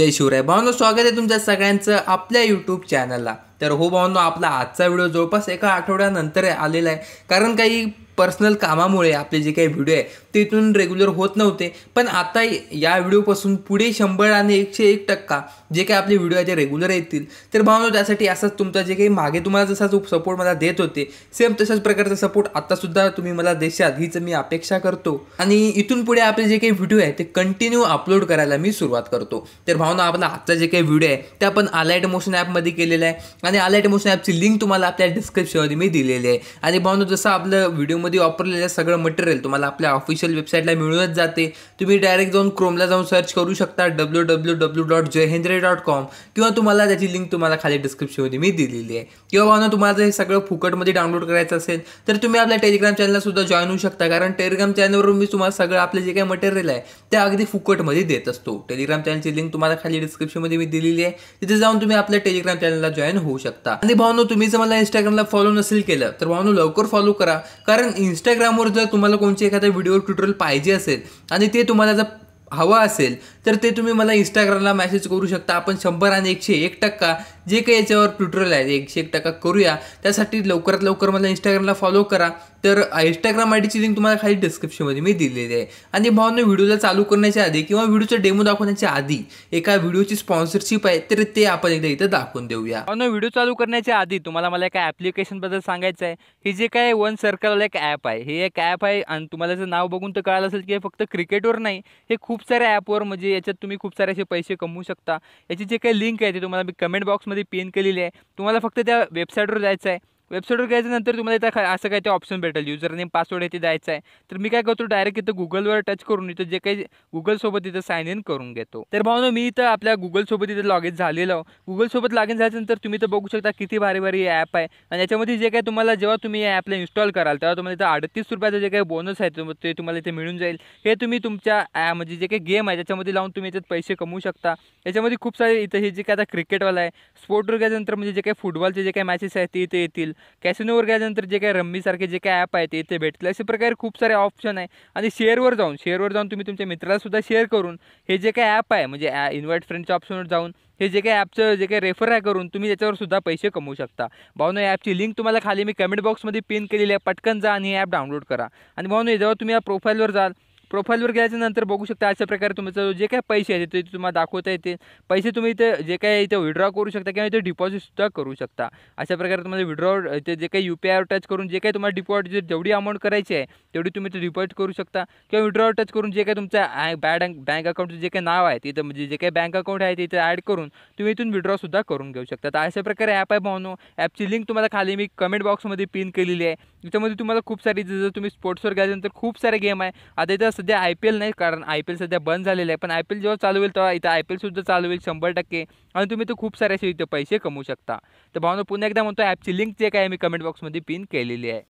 जय शिवराय भावना स्वागत आहे तुमच्या सगळ्यांचं आपल्या यूट्यूब चॅनलला तर हो भावांनो आपला आजचा व्हिडिओ जवळपास एका आठवड्यानंतर आलेला आहे कारण काही पर्सनल कामामुळे आपले जे काही व्हिडिओ आहे ते इथून रेग्युलर होत नव्हते पण आता या व्हिडिओपासून पुढे शंभर आणि एकशे एक टक्का जे काही आपले व्हिडिओ आहे ते रेग्युलर येतील तर भावनो त्यासाठी असाच तुमचा जे काही मागे तुम्हाला जसा सपोर्ट मला देत होते सेम तशाच प्रकारचा सपोर्ट आत्तासुद्धा तुम्ही मला देशात हीच मी अपेक्षा करतो आणि इथून पुढे आपले जे काही व्हिडिओ आहे ते कंटिन्यू अपलोड करायला मी सुरुवात करतो तर भावना आपला आजचा जे काही व्हिडिओ आहे ते आपण आलाईट मोशन ॲपमध्ये केलेला आहे आणि आलाईट इमोशन ॲपची लिंक तुम्हाला आपल्या डिस्क्रिप्शनमध्ये मी दिलेली आहे आणि ना जसं आपलं व्हिडिओमध्ये वापरलेलं सगळं मटेरियल तुम्हाला आपल्या ऑफिशियल वेबसाईटला मिळूनच जाते तुम्ही डायरेक्ट जाऊन क्रोमला जाऊन सर्च करू शकता डब्ल्यू डब्ल्यू डब्ल्यू डॉट जयहेंद्रे डॉट कॉम किंवा तुम्हाला त्याची लिंक तुम्हाला खाली डिस्क्रिप्शनमध्ये मी दिलेली आहे किंवा भावना तुम्हाला हे सगळं फुकटमध्ये डाउनलोड करायचं असेल तर तुम्ही आपल्या टेलिग्राम चॅनलला सुद्धा जॉईन होऊ शकता कारण टेलिग्राम चॅनलवरून मी तुम्हाला सगळं आपलं जे काही मटेरियल आहे ते अगदी फुकटमध्ये देत असतो टेलिग्राम चॅनलची लिंक तुम्हाला खाली डिस्क्रिप्शनमध्ये मी दिलेली आहे तिथे जाऊन तुम्ही आपल्या टेलिग्राम चॅनलला जॉईन होऊ होऊ शकता आणि भावनो तुम्ही जर मला इंस्टाग्रामला फॉलो नसेल केलं तर भावनो लवकर फॉलो करा कारण इंस्टाग्रामवर जर तुम्हाला कोणते एखाद्या व्हिडिओ ट्युटोरियल पाहिजे असेल आणि ते तुम्हाला जर हवा असेल तर ते तुम्ही मला इंस्टाग्रामला मेसेज करू शकता आपण शंभर आणि एकशे एक टक्का जे काही याच्यावर ट्युटोरियल आहे एकशे एक टक्का करूया त्यासाठी लवकरात लवकर मला इंस्टाग्रामला फॉलो करा तर इंस्टाग्राम आय डीची लिंक तुम्हाला खाली डिस्क्रिप्शनमध्ये मी दिलेली आहे आणि भावनं व्हिडिओला चालू करण्याच्या आधी किंवा व्हिडिओचा डेमो दाखवण्याच्या आधी एका व्हिडिओची स्पॉन्सरशिप आहे तर ते आपण एकदा इथं दाखवून देऊया भावनं व्हिडिओ चालू करण्याच्या आधी तुम्हाला मला एका ॲप्लिकेशनबद्दल सांगायचं आहे हे जे काय वन सर्कल एक ॲप आहे हे एक ॲप आहे आणि तुम्हाला जर नाव बघून तर कळालं असेल की हे फक्त क्रिकेटवर नाही हे खूप साऱ्या ॲपवर म्हणजे याच्यात तुम्ही खूप सारे असे पैसे कमवू शकता याची जे काही लिंक आहे ते तुम्हाला मी कमेंट बॉक्समध्ये पिन केलेली आहे तुम्हाला फक्त त्या वेबसाईटवर जायचं आहे वेबसाईटवर गेल्यानंतर तुम्हाला इथं काय असं काही ते ऑप्शन भेटेल युजर नेम पासवर्ड इथे द्यायचा आहे तर मी काय करतो डायरेक्ट इथं गुगलवर टच करून इथं जे काही गुगलसोबत इथं साईन इन करून घेतो तर भाऊ मी इथं आपल्या गुगलसोबत इथं लॉग इन झालेलो गुगलसोबत लॉग इन झाल्यानंतर तुम्ही इथं बघू शकता किती भारी भारी ॲप आहे आणि याच्यामध्ये जे काही तुम्हाला जेव्हा तुम्ही या ॲपला इन्स्टॉल कराल तेव्हा तुम्हाला इथं अडतीस रुपयाचं जे काही बोनस आहे ते तुम्हाला इथे मिळून जाईल हे तुम्ही तुमच्या म्हणजे जे काही गेम आहे त्याच्यामध्ये लावून तुम्ही इथे पैसे कमवू शकता याच्यामध्ये खूप सारे इथं हे जे काय आता क्रिकेटवाला आहे स्पोर्टवर गेल्यानंतर म्हणजे जे काही फुटबॉलचे जे काही मॅचेस आहेत ते इथे येतील कॅसिनोवर गेल्यानंतर जे काय रम्मीसारखे जे काय ॲप आहे ते इथे भेटतील असे प्रकारे खूप सारे ऑप्शन आहे आणि शेअरवर जाऊन शेअरवर जाऊन तुम्ही तुमच्या मित्रालासुद्धा शेअर करून हे जे काय ॲप आहे म्हणजे ॲ इन्व्हाइट फ्रेंडच्या ऑप्शनवर जाऊन हे जे काही ॲपचं जे काही रेफर आहे करून तुम्ही त्याच्यावर सुद्धा पैसे कमवू शकता भाऊनो या ॲपची लिंक तुम्हाला खाली मी कमेंट बॉक्समध्ये पिन केलेली आहे पटकन जा आणि हे ॲप डाउनलोड करा आणि भाऊनो जेव्हा तुम्ही या प्रोफाईलवर जाल प्रोफाईलवर गेल्याच्यानंतर नंतर बघू शकता अशा प्रकारे तुमचं जे काय पैसे आहेत ते तुम्हाला दाखवता येते पैसे तुम्ही इथे जे काही इथे विड्रॉ करू शकता किंवा इथे डिपॉझिटसुद्धा करू शकता अशा प्रकारे तुम्हाला विड्रॉ इथे जे काही यू पी आयवर टच करून जे काही तुम्हाला डिपॉझिट जेवढी अमाऊंट करायची आहे तेवढी तुम्ही ते डिपॉझिट करू शकता किंवा विड्रॉवर टच करून जे काही तुमचं बॅड बँक अकाउंटचं जे काही नाव आहे तिथं म्हणजे जे काही बँक अकाउंट आहे तिथं ॲड करून तुम्ही इथून विड्रॉसुद्धा करून घेऊ शकता तर अशा प्रकारे ॲप आहे भावनो ॲपची लिंक तुम्हाला खाली मी कमेंट बॉक्समध्ये पिन केलेली आहे याच्यामध्ये तुम्हाला खूप सारी जर तुम्ही स्पोर्ट्सवर घ्यायचं तर खूप सारे गेम आहे आता इथं सध्या आय पी एल नाही कारण आय पी एल सध्या बंद झालेलं आहे पण आय पी एल जेव्हा चालू होईल तेव्हा इथं आय पी एलसुद्धा चालू होईल शंभर टक्के आणि तुम्ही तर खूप सारे असे इथे पैसे कमवू शकता तर भावना पुन्हा एकदा म्हणतो ॲपची लिंक जे काय मी कमेंट बॉक्समध्ये पिन केलेली आहे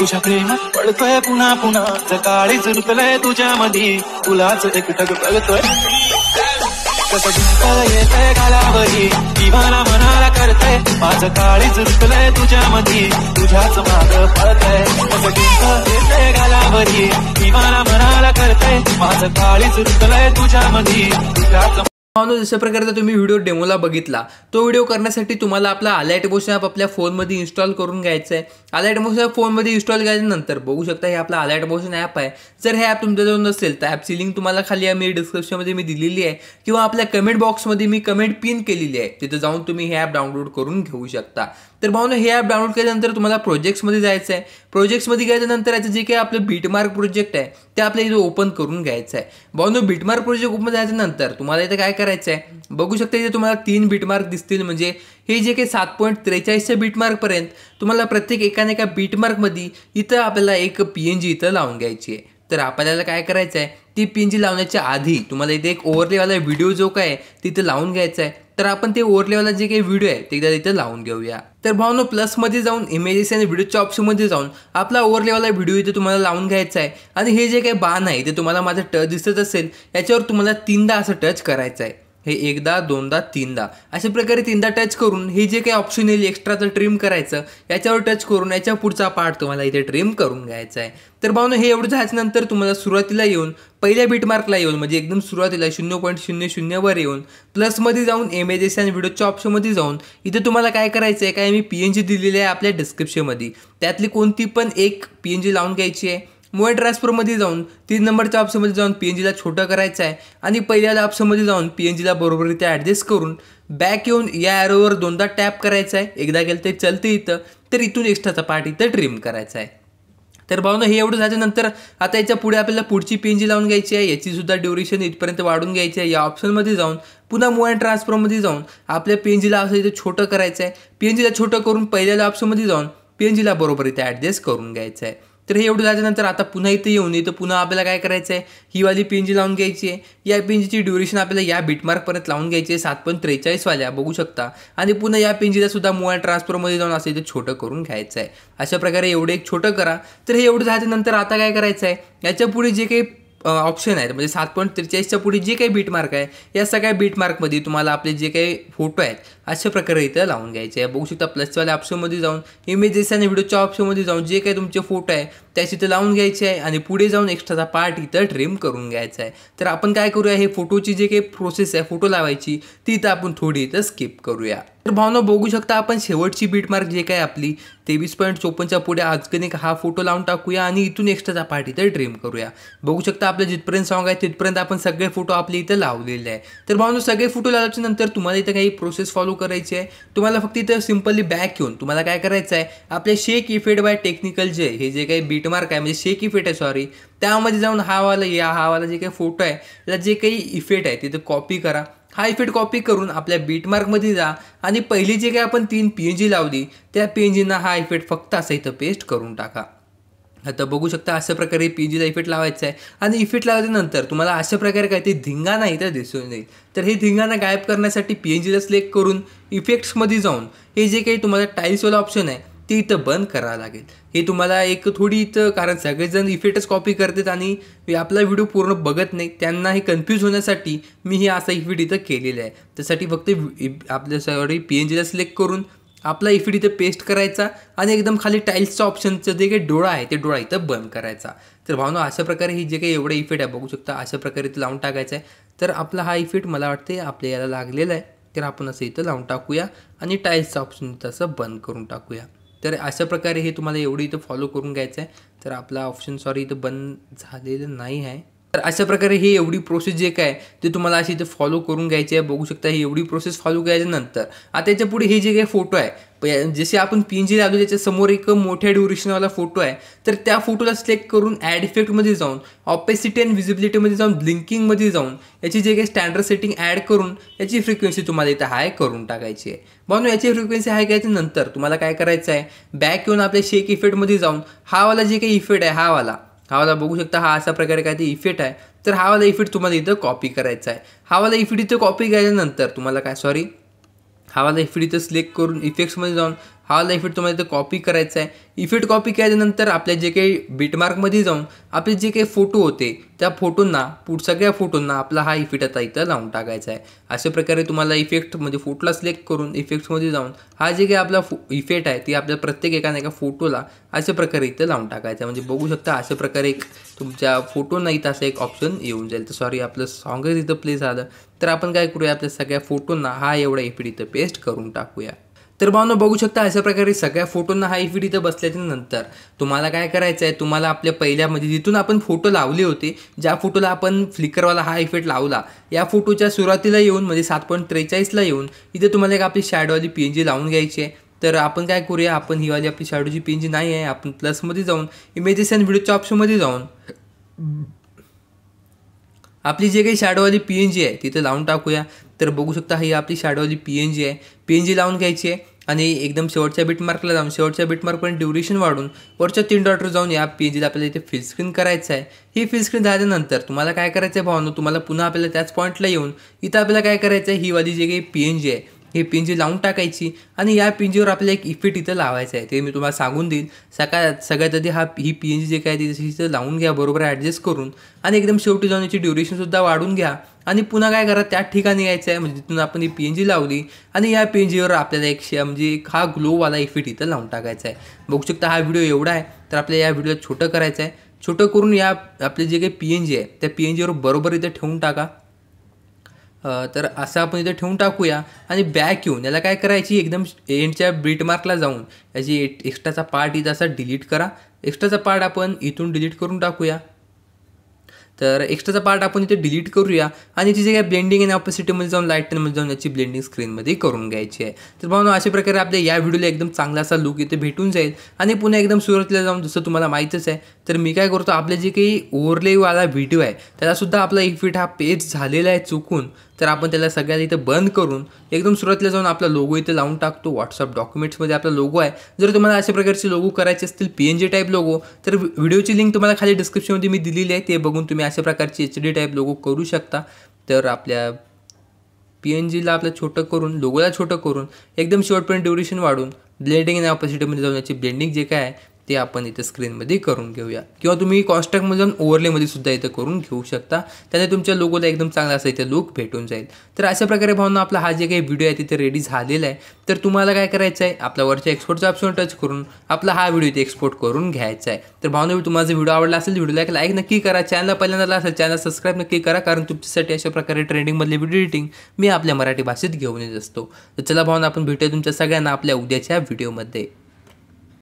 तुझ्या प्रेमात पुन्हा पुन्हा तुझ्या मधी तुलाच एकटक बघतोय कसं दिसता येते कालावधी जीवाला मनाला करते माझं काळीच रुतलंय तुझ्या मधी तुझ्याच माग पळतय कसं दिसता येते कालावधी जीवाला मनाला करते माझं काळीच रुतलंय तुझ्या मधी तुझ्याच म्हणून जशा प्रकारचा तुम्ही व्हिडिओ डेमोला बघितला तो व्हिडिओ करण्यासाठी तुम्हाला आपला अलाइट मोशन ॲप आपल्या फोनमध्ये इन्स्टॉल करून घ्यायचं आहे आलायट मोशन ॲप फोनमध्ये इन्स्टॉल केल्यानंतर बघू शकता हे आपला अलाइट मोशन ॲप आहे जर हे ॲप तुमच्याजवळ नसेल तर ॲपची लिंक तुम्हाला खाली मी डिस्क्रिप्शनमध्ये मी दिलेली आहे किंवा आपल्या कमेंट बॉक्समध्ये मी कमेंट पिन केलेली आहे तिथं जाऊन तुम्ही हे ॲप डाउनलोड करून घेऊ शकता तर भाऊन हे ॲप डाउनलोड केल्यानंतर तुम्हाला प्रोजेक्ट्समध्ये जायचं आहे प्रोजेक्ट्समध्ये गेल्यानंतर याचं जे काही आपलं बीटमार्क प्रोजेक्ट आहे ते आपल्या इथं ओपन करून घ्यायचं आहे भाऊनो बीटमार्क प्रोजेक्ट ओपन झाल्यानंतर तुम्हाला इथं काय करायचं आहे बघू शकता इथे तुम्हाला तीन बीटमार्क दिसतील म्हणजे हे जे काही सात पॉईंट त्रेचाळीसच्या बीटमार्कपर्यंत तुम्हाला प्रत्येक एकाने एका बीटमार्कमध्ये इथं आपल्याला एक पी एन जी इथं लावून घ्यायची आहे तर आपल्याला काय करायचं आहे ती पी एन जी लावण्याच्या आधी तुम्हाला इथे एक ओव्हरलेवाला व्हिडिओ जो काय तिथं लावून घ्यायचा आहे तर आपण ते ओवर लेवलला जे काही व्हिडिओ आहे ते एकदा तिथे लावून घेऊया तर भावनो प्लसमध्ये जाऊन इमेजेस आणि व्हिडिओच्या ऑप्शनमध्ये जाऊन आपला ओवर लेवलला व्हिडिओ इथे तुम्हाला लावून घ्यायचा आहे आणि हे जे काही बाण आहे ते तुम्हाला माझं टच दिसत असेल याच्यावर तुम्हाला तीनदा असं टच करायचं आहे हे एकदा दोनदा तीनदा अशा प्रकारे तीनदा टच करून हे जे काही ऑप्शन येईल एक्स्ट्राचं ट्रिम करायचं याच्यावर टच करून याच्या पुढचा पार्ट तुम्हाला इथे ट्रिम करून घ्यायचा आहे तर भावना हे एवढं झाल्यानंतर तुम्हाला सुरुवातीला येऊन पहिल्या बीटमार्कला येऊन म्हणजे एकदम सुरुवातीला शून्य पॉईंट शून्य शून्यवर येऊन प्लसमध्ये जाऊन एस आणि व्हिडिओच्या ऑप्शनमध्ये जाऊन इथे तुम्हाला काय करायचं आहे काय मी पी एन जी दिलेली आहे आपल्या डिस्क्रिप्शनमध्ये त्यातली कोणती पण एक पी एन जी लावून घ्यायची आहे मोबाईल ट्रान्सफरमध्ये जाऊन तीन नंबरच्या ऑप्शनमध्ये जाऊन पी एन जीला छोटं करायचं आहे आणि पहिल्या ऑप्शनमध्ये जाऊन पी एन जीला बरोबररित्या ॲडजस्ट करून बॅक येऊन या ॲरोवर दोनदा टॅप करायचा आहे एकदा गेलं ते चलते इथं तर इथून एक्स्ट्राचा पार्ट इथं ट्रिम करायचा आहे तर ना हे एवढं झाल्यानंतर आता याच्या पुढे आपल्याला पुढची जी लावून घ्यायची आहे याची सुद्धा ड्युरेशन इथपर्यंत वाढून घ्यायची आहे या ऑप्शनमध्ये जाऊन पुन्हा मूव अँड ट्रान्सफरमध्ये जाऊन आपल्या जीला असं इथं छोटं करायचं आहे जीला छोटं करून पहिल्या ऑप्शनमध्ये जाऊन जीला बरोबर इथे ॲडजस्ट करून घ्यायचं आहे तर हे एवढं झाल्यानंतर आता पुन्हा इथे येऊन इथं पुन्हा आपल्याला काय करायचं आहे ही वाली पेंजी लावून घ्यायची आहे या पिंजीची ड्युरेशन आपल्याला या बिटमार्कपर्यंत लावून घ्यायची आहे सात पॉईंट त्रेचाळीसवाल्या बघू शकता आणि पुन्हा या पेंजीला सुद्धा मोबाईल ट्रान्सफरमध्ये जाऊन असेल तर छोटं करून घ्यायचं आहे अशा प्रकारे एवढं एक छोटं करा तर हे एवढं झाल्यानंतर आता काय करायचं आहे याच्या पुढे जे काही ऑप्शन आहेत म्हणजे सात पॉईंट त्रेचाळीसच्या पुढे जे काही बीटमार्क आहे या सगळ्या बीटमार्कमध्ये तुम्हाला आपले जे काही फोटो आहेत अशा प्रकारे इथं लावून घ्यायचे आहे बघू शकता प्लसवाल्या ऑप्शनमध्ये जाऊन इमेजेस आणि व्हिडिओच्या ऑप्शनमध्ये जाऊन जे काही तुमचे फोटो आहे त्याची इथं लावून घ्यायचे आहे आणि पुढे जाऊन एक्स्ट्राचा पार्ट इथं ट्रिम करून घ्यायचा आहे तर आपण काय करूया हे फोटोची जे काही प्रोसेस आहे फोटो लावायची ती इथं आपण थोडी इथं स्किप करूया तर भावना बघू शकता आपण शेवटची बीट मार्क जे काय आपली तेवीस पॉईंट चोपन्नच्या पुढे आजकनिक हा फोटो लावून टाकूया आणि इथून एक्स्ट्राचा पार्टी तर ड्रीम करूया बघू शकता आपलं जिथपर्यंत सॉंग आहे तिथपर्यंत आपण सगळे फोटो आपले इथं लावलेले आहे तर भावना सगळे फोटो लावल्याच्या नंतर तुम्हाला इथं काही प्रोसेस फॉलो करायची आहे तुम्हाला फक्त इथं सिम्पली बॅक घेऊन तुम्हाला काय करायचं आहे आपले शेक इफेक्ट बाय टेक्निकल जे हे जे काही बीट मार्क आहे म्हणजे शेक इफेक्ट आहे सॉरी त्यामध्ये जाऊन हा वाला या हा वाला जे काही फोटो आहे त्याला जे काही इफेक्ट आहे तिथं कॉपी करा हा इफेक्ट कॉपी करून आपल्या बीटमार्कमध्ये जा आणि पहिली जी काही आपण तीन पी एन जी लावली त्या पी एन हा इफेक्ट फक्त असं इथं पेस्ट करून टाका आता बघू शकता अशा प्रकारे पी जीला इफेक्ट लावायचा आहे आणि इफेक्ट लावल्यानंतर तुम्हाला अशा प्रकारे काही ते नाही इथं दिसून येईल तर हे धिंगाना गायब करण्यासाठी पी एन जीला सिलेक्ट करून इफेक्ट्समध्ये जाऊन हे जे काही तुम्हाला टाईल्सवाला ऑप्शन आहे ते इथं बंद करावं लागेल हे तुम्हाला एक थोडी इथं कारण सगळेजण इफेक्टच कॉपी करतात आणि आपला व्हिडिओ पूर्ण बघत नाही त्यांना हे कन्फ्यूज होण्यासाठी मी हे असा इफेक्ट इथं केलेलं आहे त्यासाठी फक्त आपल्या सॉरी पी एन जीला सिलेक्ट करून आपला इफेक्ट इथं पेस्ट करायचा आणि एकदम खाली टाईल्सचा ऑप्शनचं जे काही डोळा आहे ते डोळा इथं बंद करायचा तर भावना अशा प्रकारे ही जे काही एवढे इफेक्ट आहे बघू शकता अशा प्रकारे इथं लावून टाकायचं आहे तर आपला हा इफेक्ट मला वाटते आपल्या याला लागलेला आहे तर आपण असं इथं लावून टाकूया आणि टाईल्सचा ऑप्शन इथं असं बंद करून टाकूया तर अशा प्रकारे हे तुम्हाला एवढी इथं फॉलो करून घ्यायचं आहे तर आपला ऑप्शन सॉरी इथं बंद झालेलं नाही आहे तर अशा प्रकारे ही एवढी प्रोसेस जे काय ते तुम्हाला अशी इथे फॉलो करून घ्यायची आहे बघू शकता ही एवढी प्रोसेस फॉलो नंतर आता याच्या पुढे हे जे काही फोटो आहे जसे आपण पी एन जी लागलो त्याच्यासमोर एक मोठ्या ड्युरेशनवाला फोटो आहे तर त्या फोटोला सिलेक्ट करून ॲड इफेक्टमध्ये जाऊन ऑपेसिटी अँड व्हिजिबिलिटीमध्ये जाऊन ब्लिंकिंगमध्ये जाऊन याची जे काही स्टँडर्ड सेटिंग ॲड करून याची फ्रिक्वेन्सी तुम्हाला इथं हाय करून टाकायची आहे म्हणून याची फ्रिक्वेन्सी हाय करायची नंतर तुम्हाला काय करायचं आहे बॅक येऊन आपल्या शेक इफेक्टमध्ये जाऊन वाला जे काही इफेक्ट आहे हा हा हावाला बघू शकता हा असा प्रकारे काय ते इफेक्ट आहे तर हावाला इफेक्ट तुम्हाला इथं कॉपी करायचा आहे हावाला इफेक्ट इथं कॉपी केल्यानंतर तुम्हाला काय सॉरी আমাদের ফ্রিতে সিলেক্ট করুন ইফেক্টস মধ্যে যান हा इफेक्ट तुम्हाला इथं कॉपी करायचा आहे इफेक्ट कॉपी केल्यानंतर आपल्या जे काही बिटमार्कमध्ये जाऊन आपले जे काही फोटो होते त्या फोटोंना पुढ सगळ्या फोटोंना आपला हा इफेक्ट आता इथं लावून टाकायचा आहे अशा प्रकारे तुम्हाला इफेक्ट म्हणजे फोटोला सिलेक्ट करून इफेक्ट्समध्ये जाऊन हा जे काही आपला फो इफेक्ट आहे ती आपल्या प्रत्येक एका एका फोटोला अशा प्रकारे इथं लावून टाकायचा आहे म्हणजे बघू शकता अशा प्रकारे एक तुमच्या फोटोंना इथं असं एक ऑप्शन येऊन जाईल तर सॉरी आपलं सॉंगच इथं प्ले झालं तर आपण काय करूया आपल्या सगळ्या फोटोंना हा एवढा इफेक्ट इथं पेस्ट करून टाकूया तर ना बघू शकता अशा प्रकारे सगळ्या फोटोंना हा इफेक्ट इथं बसल्याच्या नंतर तुम्हाला काय करायचं आहे तुम्हाला आपल्या पहिल्यामध्ये जिथून आपण फोटो लावले होते ज्या फोटोला आपण फ्लिकरवाला हा इफेक्ट लावला या फोटोच्या सुरुवातीला येऊन म्हणजे सात पॉईंट त्रेचाळीसला येऊन इथे तुम्हाला एक आपली शॅडोवाली पी एन जी लावून घ्यायची आहे तर आपण काय करूया आपण ही वाली आपली शॅडोची पी एन जी नाही आहे आपण प्लसमध्ये जाऊन इमेजेस अँड व्हिडिओच्या ऑप्शनमध्ये जाऊन आपली जी काही शॅडोवाली पी एन जी आहे तिथं लावून टाकूया तर बघू शकता ही आपली शॅडोवाली पी एन जी आहे पी एन जी लावून घ्यायची आहे आणि एकदम शेवटच्या बीटमार्कला जाऊन शेवटच्या बीटमार्कपर्यंत ड्युरेशन वाढून वरच्या तीन डॉटर जाऊन या पी एन जीला आपल्याला इथे फिलस्क्रीन करायचं आहे ही फिलस्क्रीन झाल्यानंतर तुम्हाला काय करायचं आहे भावनो तुम्हाला पुन्हा आपल्याला त्याच पॉईंटला येऊन इथं आपल्याला काय करायचं आहे ही वाली जी काही पी एन जी आहे ही पिंजी लावून टाकायची आणि या पिंजीवर आपल्याला एक इफेक्ट इथं लावायचं आहे ते मी तुम्हाला सांगून देईन सकाळ सगळ्यात आधी हा ही पिंजी जे काय जशी तिथं लावून घ्या बरोबर ॲडजस्ट करून आणि एकदम शेवटी जाऊन याची ड्युरेशनसुद्धा वाढून घ्या आणि पुन्हा काय करा त्या ठिकाणी यायचं आहे म्हणजे तिथून आपण ही पी एन जी लावली आणि या पी एन जीवर आपल्याला एक म्हणजे एक हा ग्लोवाला इफेक्ट इथं लावून टाकायचा आहे बघू शकता हा व्हिडिओ एवढा आहे तर आपल्याला या व्हिडिओला छोटं करायचं आहे छोटं करून या आपले जे काही पी एन जी आहे त्या पी एन जीवर बरोबर इथं ठेवून टाका तर असं आपण इथं ठेवून टाकूया आणि बॅक येऊन याला काय करायची एकदम एंडच्या बीट मार्कला जाऊन याची एक्स्ट्राचा पार्ट इथं असा डिलीट करा एक्स्ट्राचा पार्ट आपण इथून डिलीट करून टाकूया तर एक्स्ट्राचा पार्ट आपण इथे डिलीट करूया आणि जे काय ब्लेंडिंग आणि ऑपोसिटीमध्ये जाऊन लाईट जाऊन याची ब्लेंडिंग स्क्रीनमध्ये करून घ्यायची आहे तर ना अशा प्रकारे आपल्या या व्हिडिओला एकदम चांगला असा लुक इथे भेटून जाईल आणि पुन्हा एकदम सुरुवातीला जाऊन जसं तुम्हाला माहितच आहे तर मी काय करतो आपले जे काही ओव्हरलेवाला व्हिडिओ आहे त्यालासुद्धा आपला एक फिट हा पेज झालेला आहे चुकून तर आपण त्याला सगळ्यात इथं बंद करून एकदम सुरुवातीला जाऊन आपला लोगो इथे लावून टाकतो व्हॉट्सअप डॉक्युमेंट्समध्ये आपला लोगो आहे जर तुम्हाला अशा प्रकारचे लोगो करायचे असतील P N G type logo तर व्हिडिओची लिंक तुम्हाला खाली डिस्क्रिप्शनमध्ये मी दिलेली आहे ते बघून तुम्ही अशा प्रकारचे एच डी टाईप लोगो करू शकता तर आपल्या पी एन जीला आपलं छोटं करून लोगोला छोटं करून एकदम पॉईंट ड्युरेशन वाढून ब्लेंडिंग आणि ऑपॉसिटीमध्ये जाऊन याची ब्लेंडिंग जे काय आहे ते आपण इथे स्क्रीनमध्ये करून घेऊया किंवा तुम्ही कॉस्टॅकमध्ये जाऊन ओव्हरलेमध्ये सुद्धा इथं करून घेऊ शकता त्याने तुमच्या लोगोला एकदम चांगला असा इथे लुक भेटून जाईल तर अशा प्रकारे भावना आपला हा जे काही व्हिडिओ आहे तिथे रेडी झालेला आहे तर तुम्हाला काय करायचं आहे आपल्या वरच्या एक्सपोर्टचा ऑप्शन टच करून आपला हा व्हिडिओ इथे एक्सपोर्ट करून घ्यायचा आहे तर भावना तुम्हाला व्हिडिओ आवडला असेल व्हिडिओला एक लाईक नक्की करा चॅनलला पहिल्यांदा असेल चॅनल सबस्क्राईब नक्की करा कारण तुमच्यासाठी अशा प्रकारे ट्रेंडिंगमधले व्हिडिओ एडिटिंग मी आपल्या मराठी भाषेत घेऊन येत असतो तर चला भावना आपण भेटूया तुमच्या सगळ्यांना आपल्या उद्याच्या व्हिडिओमध्ये